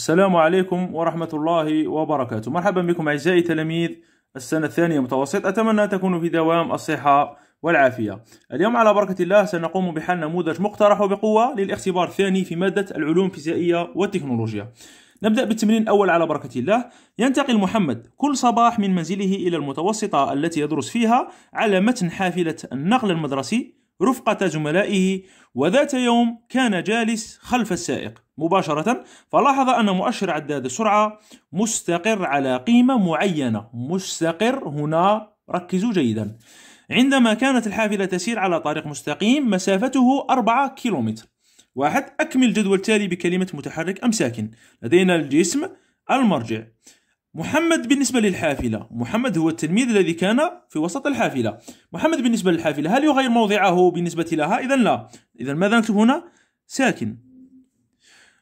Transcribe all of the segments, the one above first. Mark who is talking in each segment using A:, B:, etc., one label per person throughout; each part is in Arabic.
A: السلام عليكم ورحمة الله وبركاته مرحبا بكم أعزائي تلاميذ السنة الثانية متوسط أتمنى أن تكونوا في دوام الصحة والعافية اليوم على بركة الله سنقوم بحل نموذج مقترح وبقوة للاختبار الثاني في مادة العلوم الفيزيائية والتكنولوجيا نبدأ بالتمرين الأول على بركة الله ينتقل محمد كل صباح من منزله إلى المتوسطة التي يدرس فيها على متن حافلة النقل المدرسي رفقة زملائه وذات يوم كان جالس خلف السائق مباشرة فلاحظ أن مؤشر عداد السرعة مستقر على قيمة معينة مستقر هنا ركزوا جيدا عندما كانت الحافلة تسير على طريق مستقيم مسافته 4 كيلومتر واحد أكمل الجدول التالي بكلمة متحرك أم ساكن لدينا الجسم المرجع محمد بالنسبة للحافلة محمد هو التلميذ الذي كان في وسط الحافلة محمد بالنسبة للحافلة هل يغير موضعه بالنسبة لها؟ إذا لا إذا ماذا نكتب هنا؟ ساكن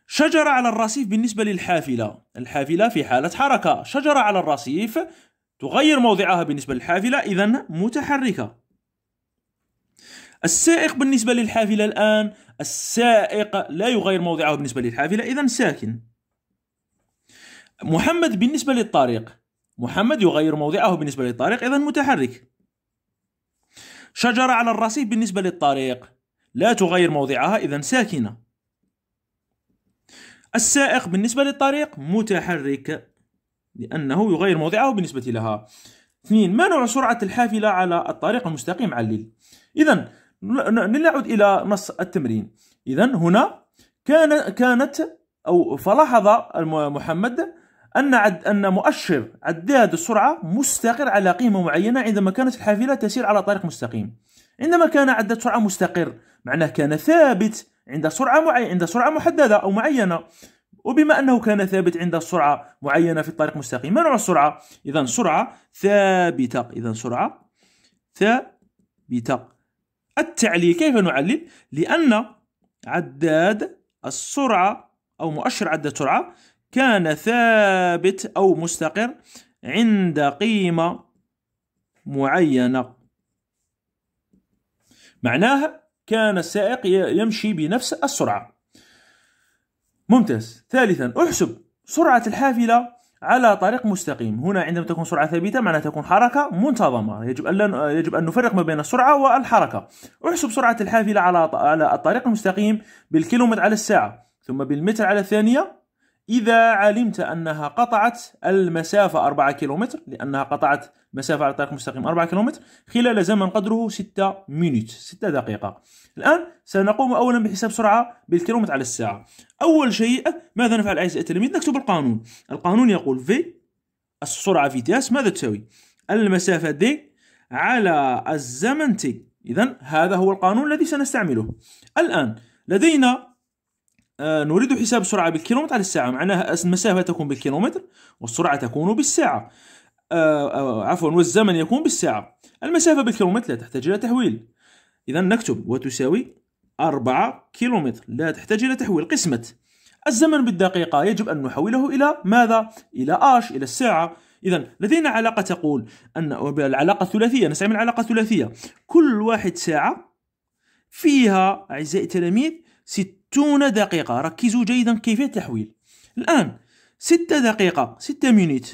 A: شجرة على الرصيف بالنسبة للحافلة الحافلة في حالة حركة شجرة على الرصيف تغير موضعها بالنسبة للحافلة إذا متحركة السائق بالنسبة للحافلة الآن السائق لا يغير موضعه بالنسبة للحافلة إذا ساكن محمد بالنسبة للطريق محمد يغير موضعه بالنسبة للطريق إذا متحرك شجرة على الرصيف بالنسبة للطريق لا تغير موضعها إذا ساكنة السائق بالنسبة للطريق متحرك لأنه يغير موضعه بالنسبة لها اثنين ما نوع سرعة الحافلة على الطريق المستقيم علل إذا لنعد إلى نص التمرين إذا هنا كان كانت أو فلاحظ محمد أن عد أن مؤشر عداد السرعة مستقر على قيمة معينة عندما كانت الحافلة تسير على طريق مستقيم عندما كان عدد سرعة مستقر معناه كان ثابت عند سرعة معينة عند سرعة محددة أو معينة وبما أنه كان ثابت عند سرعة معينة في الطريق المستقيم ما نوع السرعة؟ إذا سرعة ثابتة إذا سرعة ثابتة التعليل كيف نعلل؟ لأن عداد السرعة أو مؤشر عداد سرعة كان ثابت أو مستقر عند قيمة معينة معناها كان السائق يمشي بنفس السرعة ممتاز ثالثا احسب سرعة الحافلة على طريق مستقيم هنا عندما تكون سرعة ثابتة معناها تكون حركة منتظمة يجب أن لن... يجب أن نفرق ما بين السرعة والحركة احسب سرعة الحافلة على على الطريق المستقيم بالكيلومتر على الساعة ثم بالمتر على الثانية إذا علمت أنها قطعت المسافة 4 كيلومتر لأنها قطعت مسافة على طريق مستقيم 4 كيلومتر خلال زمن قدره 6 مينوت 6 دقيقة الآن سنقوم أولا بحساب سرعة بالكيلومتر على الساعة أول شيء ماذا نفعل أعزائي التلاميذ نكتب القانون القانون يقول في السرعة في تياس ماذا تساوي المسافة دي على الزمن تي إذا هذا هو القانون الذي سنستعمله الآن لدينا آه، نريد حساب سرعة بالكيلومتر على الساعة معناها المسافة تكون بالكيلومتر والسرعة تكون بالساعة آه، آه، عفوا والزمن يكون بالساعة المسافة بالكيلومتر لا تحتاج إلى تحويل إذا نكتب وتساوي 4 كيلومتر لا تحتاج إلى تحويل قسمة الزمن بالدقيقة يجب أن نحوله إلى ماذا؟ إلى آش إلى الساعة إذا لدينا علاقة تقول أن العلاقة الثلاثية نستعمل علاقة ثلاثية كل واحد ساعة فيها أعزائي التلاميذ ست ستون دقيقة ركزوا جيدا كيفية التحويل الآن ستة دقيقة ستة مينيت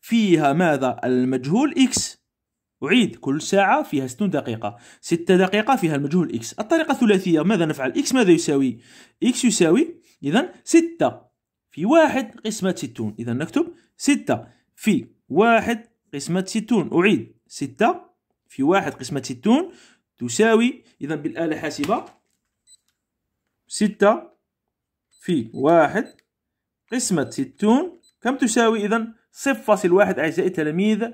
A: فيها ماذا المجهول إكس أعيد كل ساعة فيها ستون دقيقة ستة دقيقة فيها المجهول إكس الطريقة الثلاثية ماذا نفعل إكس ماذا يساوي إكس يساوي إذا ستة في واحد قسمة ستون إذا نكتب ستة في واحد قسمة ستون أعيد ستة في واحد قسمة ستون تساوي إذا بالآلة حاسبة ستة في واحد قسمة ستون كم تساوي إذا صفر فاصل واحد أعزائي التلاميذ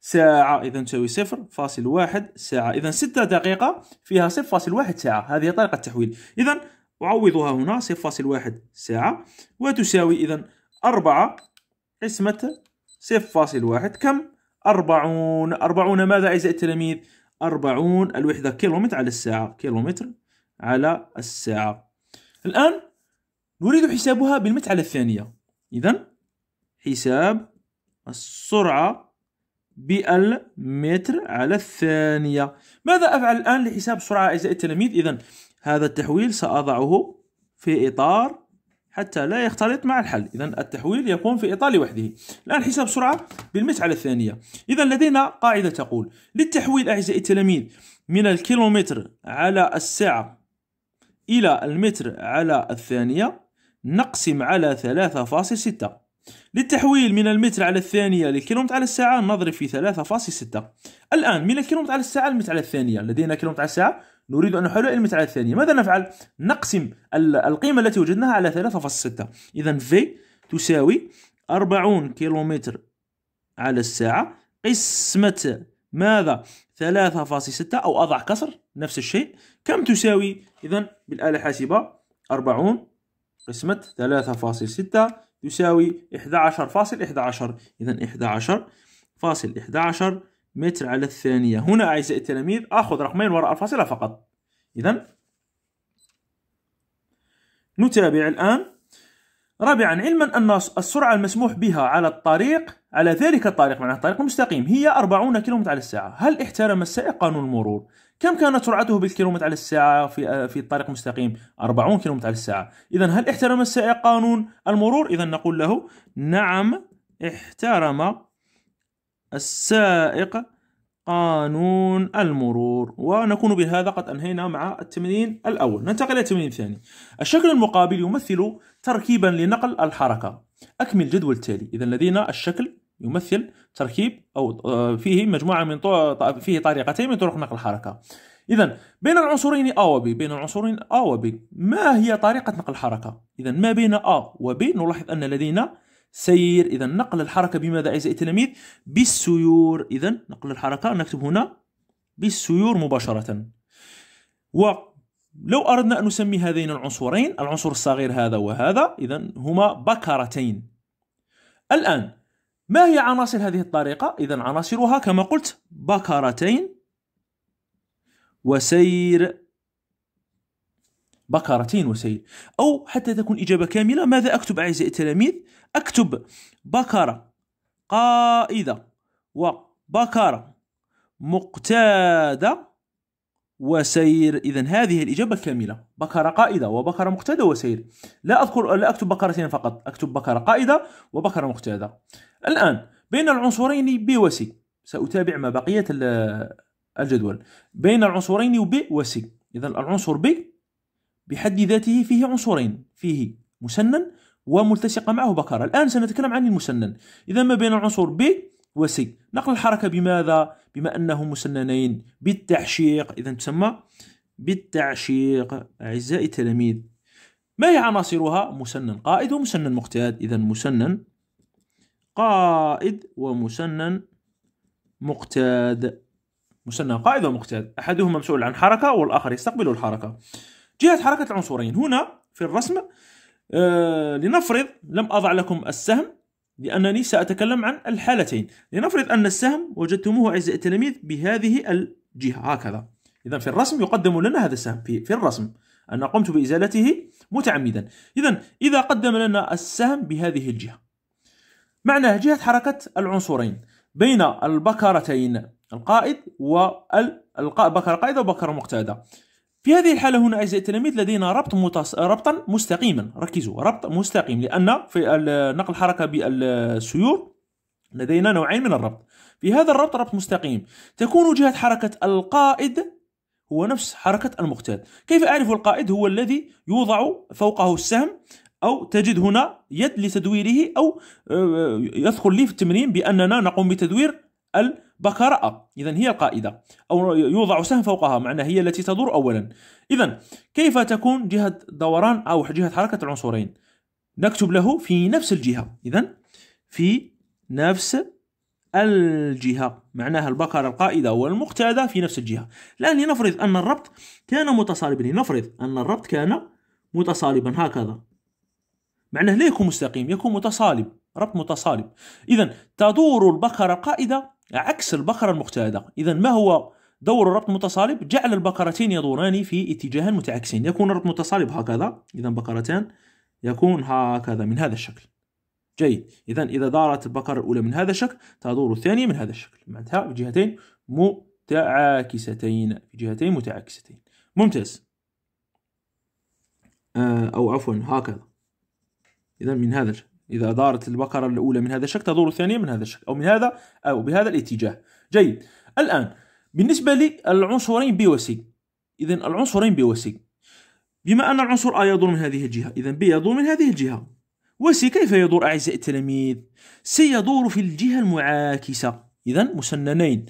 A: ساعة إذا تساوي صفر فاصل واحد ساعة إذا ستة دقيقة فيها صفر فاصل واحد ساعة هذه طريقة التحويل إذا أعوضها هنا صفر فاصل واحد ساعة وتساوي إذا أربعة قسمة صفر فاصل واحد كم أربعون أربعون ماذا أعزائي التلاميذ أربعون الوحدة كيلومتر على الساعة كيلومتر على الساعة الآن نريد حسابها بالمتعلة الثانية إذا حساب السرعة بالمتر على الثانية ماذا أفعل الآن لحساب سرعة أعزائي التلاميذ إذا هذا التحويل سأضعه في إطار حتى لا يختلط مع الحل إذا التحويل يقوم في إطار لوحده الآن حساب سرعة بالمتر على الثانية إذا لدينا قاعدة تقول للتحويل أعزائي التلاميذ من الكيلومتر على الساعة إلى المتر على الثانية نقسم على 3.6 للتحويل من المتر على الثانية للكيلومتر على الساعة نضرب في 3.6 الآن من الكيلومتر على الساعة المتر على الثانية لدينا كيلومتر على الساعة نريد أن نحول إلى المتر على الثانية ماذا نفعل؟ نقسم القيمة التي وجدناها على 3.6 إذا في تساوي 40 كيلومتر على الساعة قسمة ماذا؟ 3.6 أو أضع كسر نفس الشيء كم تساوي إذا بالآلة الحاسبة 40 قسمة 3.6 يساوي 11.11 إذا 11.11 متر على الثانية هنا أعزائي التلاميذ آخذ رقمين وراء الفاصلة فقط إذا نتابع الآن رابعا علما أن السرعة المسموح بها على الطريق على ذلك الطريق معناه الطريق المستقيم هي 40 كم على الساعة هل احترم السائق قانون المرور؟ كم كانت سرعته بالكيلومتر على الساعة في في الطريق المستقيم؟ 40 كم على الساعة إذا هل احترم السائق قانون المرور؟ إذا نقول له نعم احترم السائق قانون المرور ونكون بهذا قد أنهينا مع التمرين الأول ننتقل إلى التمرين الثاني الشكل المقابل يمثل تركيبا لنقل الحركة أكمل الجدول التالي إذا لدينا الشكل يمثل تركيب أو آه، فيه مجموعة من طو... فيه طريقتين من طرق نقل الحركة إذا بين العنصرين A و B بين العنصرين A و B ما هي طريقة نقل الحركة؟ إذا ما بين A و B نلاحظ أن لدينا سير إذا نقل الحركة بماذا أعزائي التلاميذ؟ بالسيور إذا نقل الحركة نكتب هنا بالسيور مباشرة ولو أردنا أن نسمي هذين العنصرين العنصر الصغير هذا وهذا إذا هما بكرتين الآن ما هي عناصر هذه الطريقة؟ إذا عناصرها كما قلت بكرتين وسير بكرتين وسيل أو حتى تكون إجابة كاملة ماذا أكتب أعزائي التلاميذ أكتب بكرة قائدة وبكرة مقتادة وسير إذا هذه الإجابة الكاملة بكرة قائدة وبكرة مقتادة وسير لا أذكر لا أكتب بكرتين فقط أكتب بكرة قائدة وبكرة مقتادة الآن بين العنصرين ب وسي سأتابع ما بقية الجدول بين العنصرين ب وسي إذا العنصر ب بحد ذاته فيه عنصرين فيه مسنن وملتصقة معه بكرة الآن سنتكلم عن المسنن إذا ما بين العنصر و وسي نقل الحركة بماذا؟ بما أنهم مسننين بالتعشيق إذا تسمى بالتعشيق أعزائي التلاميذ ما هي عناصرها؟ مسنن قائد ومسنن مقتاد إذا مسنن قائد ومسنن مقتاد مسنن قائد ومقتاد أحدهما مسؤول عن حركة والآخر يستقبل الحركة جهة حركة العنصرين هنا في الرسم آه، لنفرض لم أضع لكم السهم لأنني سأتكلم عن الحالتين لنفرض أن السهم وجدتموه أعزائي التلاميذ بهذه الجهة هكذا إذا في الرسم يقدم لنا هذا السهم في, في الرسم أنا قمت بإزالته متعمدا إذا إذا قدم لنا السهم بهذه الجهة معناه جهة حركة العنصرين بين البكرتين القائد والبكرة قائدة وبكرة مقتادة في هذه الحالة هنا أعزائي التلاميذ لدينا ربط متص... ربطا مستقيما ركزوا ربط مستقيم لأن في نقل الحركة بالسيور لدينا نوعين من الربط في هذا الربط ربط مستقيم تكون جهة حركة القائد هو نفس حركة المقتاد كيف أعرف القائد هو الذي يوضع فوقه السهم أو تجد هنا يد لتدويره أو آه، آه، يذكر لي في التمرين بأننا نقوم بتدوير البكراء إذا هي القائدة أو يوضع سهم فوقها معناها هي التي تدور أولا إذا كيف تكون جهة دوران أو جهة حركة العنصرين نكتب له في نفس الجهة إذا في نفس الجهة معناها البكرة القائدة والمقتادة في نفس الجهة الآن لنفرض أن الربط كان متصالبا لنفرض أن الربط كان متصالبا هكذا معناه لا يكون مستقيم يكون متصالب ربط متصالب إذا تدور البكرة القائدة عكس البقرة المقتادة إذا ما هو دور الربط المتصالب جعل البقرتين يدوران في اتجاه متعكسين يكون الربط المتصالب هكذا إذا بقرتان يكون هكذا من هذا الشكل جيد إذا إذا دارت البقرة الأولى من هذا الشكل تدور الثانية من هذا الشكل معناتها في جهتين متعاكستين في جهتين متعاكستين ممتاز آه، أو عفوا هكذا إذا من هذا الشكل إذا دارت البقرة الأولى من هذا الشكل تدور الثانية من هذا الشكل أو من هذا أو بهذا الاتجاه جيد الآن بالنسبة للعنصرين بي وسي إذا العنصرين بي وسي بما أن العنصر ا يدور من هذه الجهة إذا بي يدور من هذه الجهة وسي كيف يدور أعزائي التلاميذ سي يدور في الجهة المعاكسة إذا مسننين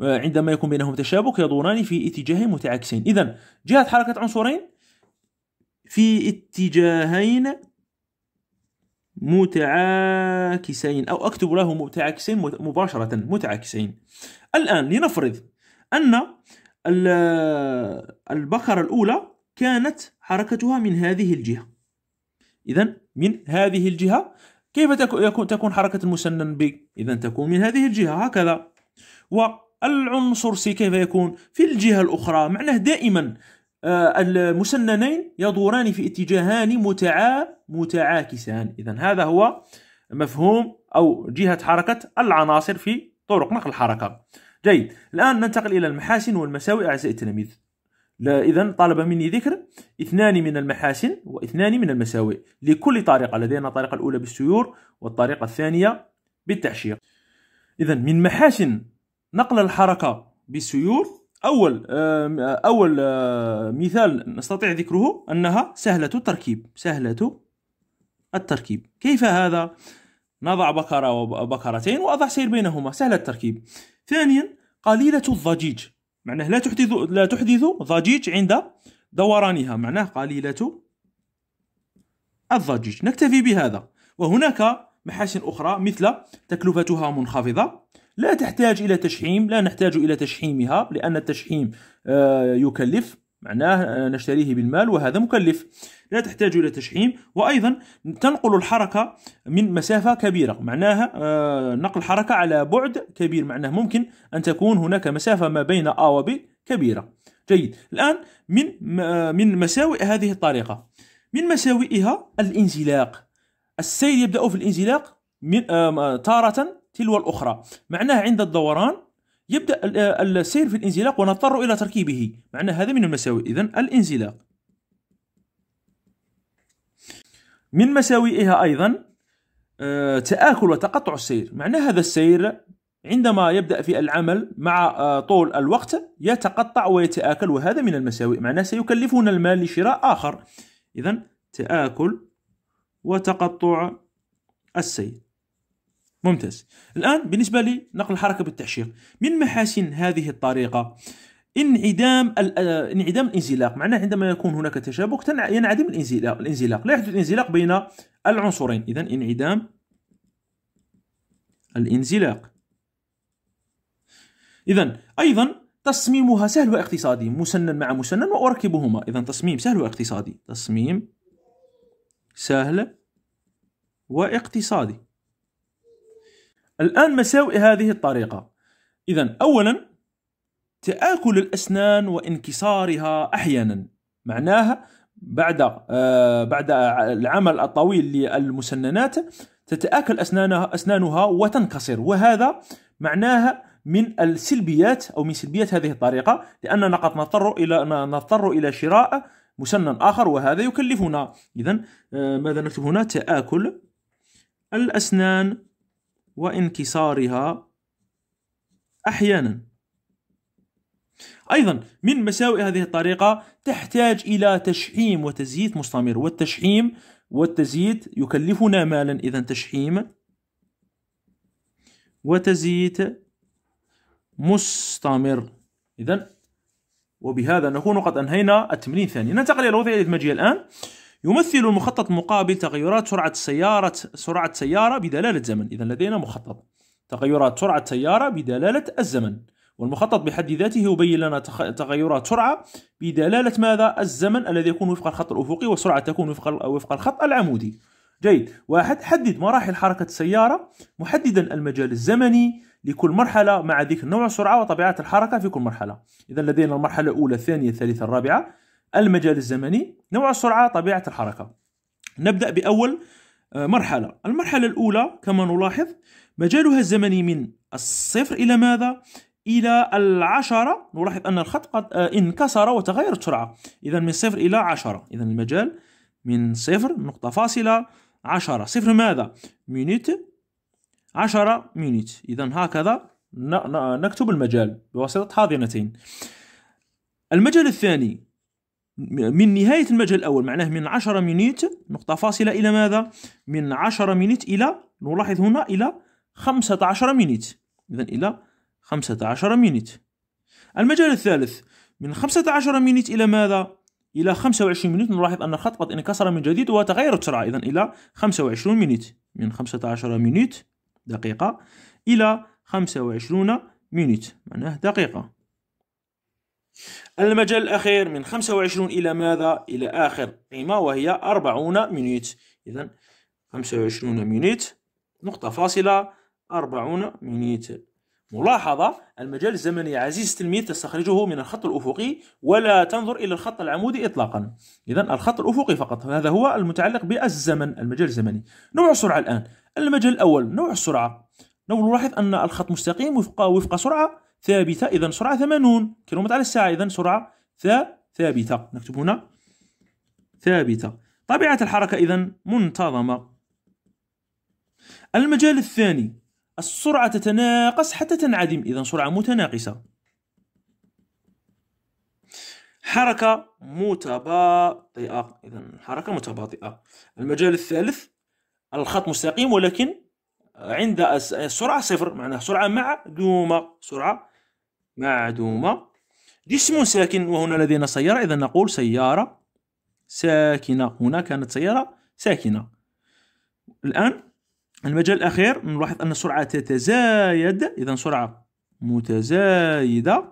A: عندما يكون بينهم تشابك يدوران في اتجاهين متعاكسين إذا جهة حركة عنصرين في اتجاهين متعاكسين أو أكتب له متعاكسين مباشرة متعاكسين الآن لنفرض أن البقرة الأولى كانت حركتها من هذه الجهة إذا من هذه الجهة كيف تكون حركة المسنن ب؟ إذا تكون من هذه الجهة هكذا والعنصر سي كيف يكون في الجهة الأخرى معناه دائما آه، المسننين يدوران في اتجاهان متعاكسين متعاكسان إذا هذا هو مفهوم أو جهة حركة العناصر في طرق نقل الحركة جيد الآن ننتقل إلى المحاسن والمساوئ أعزائي التلاميذ إذا طلب مني ذكر اثنان من المحاسن واثنان من المساوئ لكل طريقة لدينا الطريقة الأولى بالسيور والطريقة الثانية بالتعشيق إذا من محاسن نقل الحركة بالسيور أول آه، أول آه، مثال نستطيع ذكره أنها سهلة التركيب سهلة التركيب كيف هذا؟ نضع بقرة وبقرتين وأضع سير بينهما سهل التركيب ثانيا قليلة الضجيج معناه لا تحدث لا تحدث ضجيج عند دورانها معناه قليلة الضجيج نكتفي بهذا وهناك محاسن أخرى مثل تكلفتها منخفضة لا تحتاج إلى تشحيم لا نحتاج إلى تشحيمها لأن التشحيم آه، يكلف معناه نشتريه بالمال وهذا مكلف لا تحتاج إلى تشحيم وأيضا تنقل الحركة من مسافة كبيرة معناها آه، نقل حركة على بعد كبير معناه ممكن أن تكون هناك مسافة ما بين A و B كبيرة جيد الآن من آه، من مساوئ هذه الطريقة من مساوئها الانزلاق السير يبدأ في الانزلاق من آه، تارة تلو الأخرى معناه عند الدوران يبدا آه، السير في الانزلاق ونضطر الى تركيبه مع ان هذا من المساوئ اذا الانزلاق من مساوئها ايضا آه، تآكل وتقطع السير معنى هذا السير عندما يبدأ في العمل مع آه، طول الوقت يتقطع ويتآكل وهذا من المساوئ معناه سيكلفنا المال لشراء آخر إذا تآكل وتقطع السير ممتاز الآن بالنسبة لي نقل الحركة بالتعشيق من محاسن هذه الطريقة انعدام آه، انعدام الانزلاق معناه عندما يكون هناك تشابك ينعدم الانزلاق الانزلاق لا يحدث انزلاق بين العنصرين اذا انعدام الانزلاق اذا ايضا تصميمها سهل واقتصادي مسنن مع مسنن واركبهما اذا تصميم سهل واقتصادي تصميم سهل واقتصادي الآن مساوئ هذه الطريقة إذا أولا تآكل الأسنان وانكسارها أحيانا معناها بعد آه بعد العمل الطويل للمسننات تتآكل أسنانها أسنانها وتنكسر وهذا معناها من السلبيات أو من سلبيات هذه الطريقة لأننا قد نضطر إلى نضطر إلى شراء مسنن آخر وهذا يكلفنا إذا آه ماذا نكتب هنا تآكل الأسنان وانكسارها أحيانا أيضا من مساوئ هذه الطريقة تحتاج إلى تشحيم وتزييت مستمر والتشحيم والتزييت يكلفنا مالا إذا تشحيم وتزييت مستمر إذا وبهذا نكون قد أنهينا التمرين الثاني ننتقل إلى الوضعيه الإدماجية الآن يمثل المخطط المقابل تغيرات سرعة سيارة سرعة سيارة بدلالة زمن إذا لدينا مخطط تغيرات سرعة سيارة بدلالة الزمن والمخطط بحد ذاته يبين لنا تغيرات سرعة بدلالة ماذا الزمن الذي يكون وفق الخط الأفقي والسرعة تكون وفق وفق الخط العمودي جيد واحد حدد مراحل حركة السيارة محددا المجال الزمني لكل مرحلة مع ذكر نوع السرعة وطبيعة الحركة في كل مرحلة إذا لدينا المرحلة الأولى الثانية الثالثة الرابعة المجال الزمني نوع السرعة طبيعة الحركة نبدأ بأول آه، مرحلة المرحلة الأولى كما نلاحظ مجالها الزمني من الصفر إلى ماذا؟ إلى العشرة نلاحظ أن الخط قد آه، انكسر وتغيرت السرعة إذا من صفر إلى عشرة إذا المجال من صفر نقطة فاصلة عشرة صفر ماذا؟ مينيت عشرة مينيت إذا هكذا نكتب المجال بواسطة حاضنتين المجال الثاني من نهاية المجال الأول معناه من 10 مينيت نقطة فاصلة إلى ماذا؟ من 10 مينيت إلى نلاحظ هنا إلى 15 مينيت إذا إلى 15 مينيت المجال الثالث من 15 مينيت إلى ماذا؟ إلى 25 مينيت نلاحظ أن الخط قد انكسر من جديد وتغير السرعة إذا إلى 25 مينيت من 15 مينيت دقيقة إلى 25 مينيت معناه دقيقة المجال الأخير من 25 إلى ماذا؟ إلى آخر قيمة وهي 40 مينيت إذا 25 مينيت نقطة فاصلة 40 مينيت ملاحظة المجال الزمني عزيز التلميذ تستخرجه من الخط الأفقي ولا تنظر إلى الخط العمودي إطلاقا إذا الخط الأفقي فقط هذا هو المتعلق بالزمن المجال الزمني نوع السرعة الآن المجال الأول نوع السرعة نلاحظ أن الخط مستقيم وفق, وفق سرعة ثابتة إذا سرعة 80 كيلومتر على الساعة إذا سرعة ثابتة نكتب هنا ثابتة طبيعة الحركة إذا منتظمة المجال الثاني السرعة تتناقص حتى تنعدم إذا سرعة متناقصة حركة متباطئة إذا حركة متباطئة المجال الثالث الخط مستقيم ولكن عند السرعة صفر معناه سرعة معدومة سرعة معدومة جسم ساكن وهنا لدينا سيارة إذا نقول سيارة ساكنة هنا كانت سيارة ساكنة الآن المجال الأخير نلاحظ أن السرعة تتزايد إذا سرعة متزايدة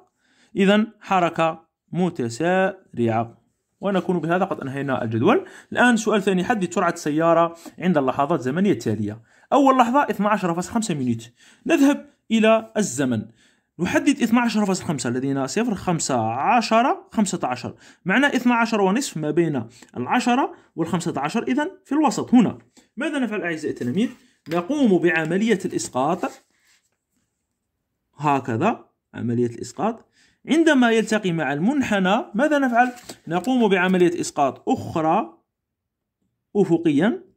A: إذا حركة متسارعة ونكون بهذا قد أنهينا الجدول الآن سؤال ثاني حدد سرعة السيارة عند اللحظات الزمنية التالية أول لحظة 12.5 مينيت نذهب إلى الزمن نحدد 12.5 لدينا 0 5 10 15 معنى 12 ونصف ما بين العشرة 15 إذا في الوسط هنا ماذا نفعل أعزائي التلاميذ نقوم بعملية الإسقاط هكذا عملية الإسقاط عندما يلتقي مع المنحنى ماذا نفعل؟ نقوم بعملية إسقاط أخرى أفقيا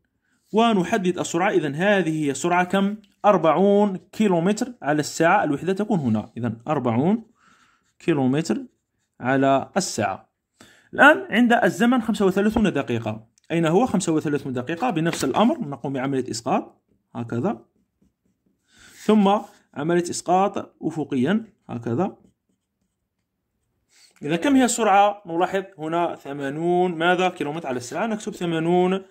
A: ونحدد السرعة إذا هذه هي سرعة كم؟ 40 كيلومتر على الساعة الوحدة تكون هنا إذا 40 كيلومتر على الساعة الآن عند الزمن 35 دقيقة أين هو 35 دقيقة بنفس الأمر نقوم بعملية إسقاط هكذا ثم عملية إسقاط أفقيا هكذا إذا كم هي السرعة نلاحظ هنا 80 ماذا كيلومتر على الساعة نكتب 80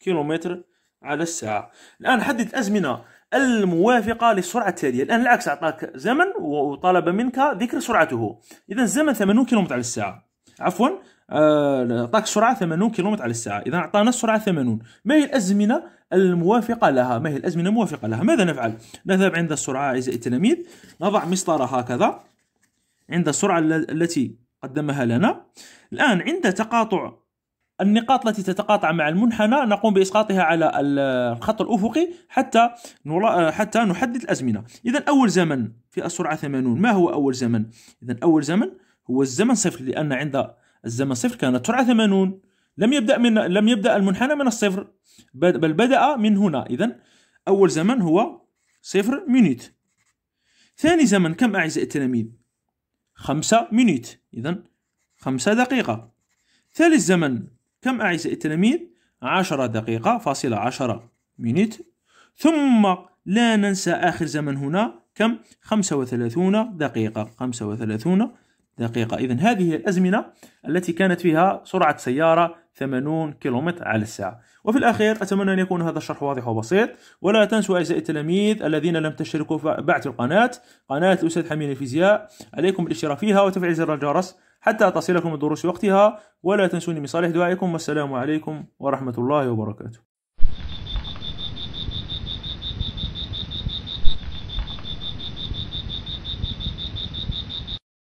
A: كيلومتر على الساعة الآن حدد الأزمنة الموافقة للسرعة التالية الآن العكس أعطاك زمن وطلب منك ذكر سرعته إذا الزمن 80 كم على الساعة عفوا آه، أعطاك سرعة 80 كم على الساعة إذا أعطانا السرعة 80 ما هي الأزمنة الموافقة لها ما هي الأزمنة الموافقة لها ماذا نفعل نذهب عند السرعة أعزائي التلاميذ نضع مسطرة هكذا عند السرعة التي قدمها لنا الآن عند تقاطع النقاط التي تتقاطع مع المنحنى نقوم بإسقاطها على الخط الأفقي حتى حتى نحدد الأزمنة إذا أول زمن في السرعة 80 ما هو أول زمن؟ إذا أول زمن هو الزمن صفر لأن عند الزمن صفر كانت السرعة 80 لم يبدأ من لم يبدأ المنحنى من الصفر بل بدأ من هنا إذا أول زمن هو صفر مينيت ثاني زمن كم أعزائي التلاميذ؟ خمسة مينيت إذا خمسة دقيقة ثالث زمن كم أعزائي التلاميذ؟ عشرة دقيقة فاصلة عشرة مينيت ثم لا ننسى آخر زمن هنا كم؟ 35 دقيقة 35 دقيقة إذا هذه هي الأزمنة التي كانت فيها سرعة سيارة 80 كيلومتر على الساعة وفي الأخير أتمنى أن يكون هذا الشرح واضح وبسيط ولا تنسوا أعزائي التلاميذ الذين لم تشتركوا بعد القناة قناة الأستاذ حميد الفيزياء عليكم بالاشتراك فيها وتفعيل زر الجرس حتى تصلكم الدروس وقتها ولا تنسوني من صالح دعائكم والسلام عليكم ورحمة الله وبركاته